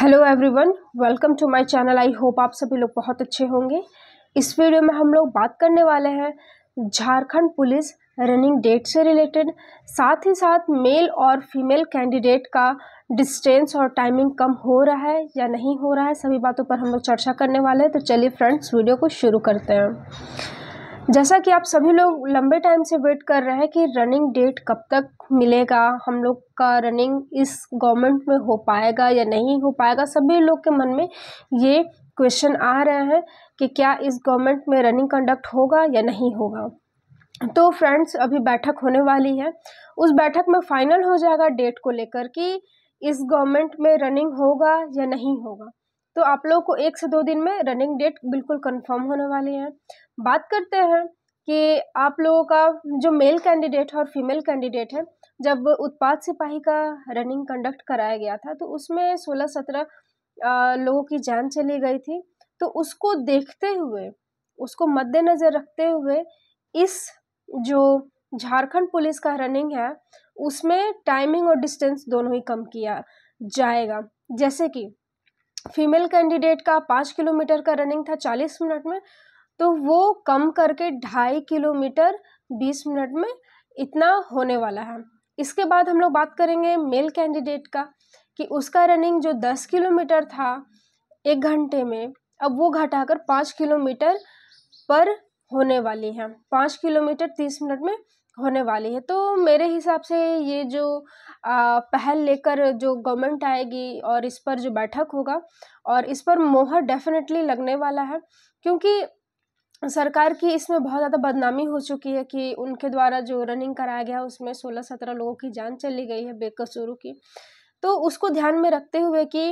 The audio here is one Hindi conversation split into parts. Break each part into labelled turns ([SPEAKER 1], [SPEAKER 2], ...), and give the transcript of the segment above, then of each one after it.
[SPEAKER 1] hello everyone welcome to my channel I hope आप सभी लोग बहुत अच्छे होंगे इस वीडियो में हम लोग बात करने वाले हैं झारखंड पुलिस रनिंग डेट से रिलेटेड साथ ही साथ मेल और फीमेल कैंडिडेट का डिस्टेंस और टाइमिंग कम हो रहा है या नहीं हो रहा है सभी बातों पर हम लोग चर्चा करने वाले हैं तो चलिए फ्रेंड्स वीडियो को शुरू करते हैं जैसा कि आप सभी लोग लंबे टाइम से वेट कर रहे हैं कि रनिंग डेट कब तक मिलेगा हम लोग का रनिंग इस गवर्नमेंट में हो पाएगा या नहीं हो पाएगा सभी लोग के मन में ये क्वेश्चन आ रहे हैं कि क्या इस गवर्नमेंट में रनिंग कंडक्ट होगा या नहीं होगा तो फ्रेंड्स अभी बैठक होने वाली है उस बैठक में फाइनल हो जाएगा डेट को लेकर कि इस गवर्नमेंट में रनिंग होगा या नहीं होगा तो आप लोगों को एक से दो दिन में रनिंग डेट बिल्कुल कंफर्म होने वाली है बात करते हैं कि आप लोगों का जो मेल कैंडिडेट और फीमेल कैंडिडेट है जब उत्पाद सिपाही का रनिंग कंडक्ट कराया गया था तो उसमें सोलह सत्रह लोगों की जान चली गई थी तो उसको देखते हुए उसको मद्देनज़र रखते हुए इस जो झारखंड पुलिस का रनिंग है उसमें टाइमिंग और डिस्टेंस दोनों ही कम किया जाएगा जैसे कि फीमेल कैंडिडेट का पाँच किलोमीटर का रनिंग था चालीस मिनट में तो वो कम करके ढाई किलोमीटर बीस मिनट में इतना होने वाला है इसके बाद हम लोग बात करेंगे मेल कैंडिडेट का कि उसका रनिंग जो दस किलोमीटर था एक घंटे में अब वो घटाकर पाँच किलोमीटर पर होने वाली है पाँच किलोमीटर तीस मिनट में होने वाली है तो मेरे हिसाब से ये जो पहल लेकर जो गवर्नमेंट आएगी और इस पर जो बैठक होगा और इस पर मोहर डेफिनेटली लगने वाला है क्योंकि सरकार की इसमें बहुत ज़्यादा बदनामी हो चुकी है कि उनके द्वारा जो रनिंग कराया गया उसमें सोलह सत्रह लोगों की जान चली गई है बेकसूरों की तो उसको ध्यान में रखते हुए कि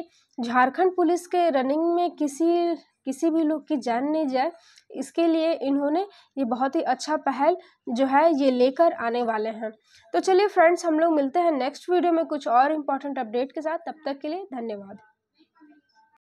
[SPEAKER 1] झारखंड पुलिस के रनिंग में किसी किसी भी लोग की जान नहीं जाए इसके लिए इन्होंने ये बहुत ही अच्छा पहल जो है ये लेकर आने वाले हैं तो चलिए फ्रेंड्स हम लोग मिलते हैं नेक्स्ट वीडियो में कुछ और इम्पोर्टेंट अपडेट के साथ तब तक के लिए धन्यवाद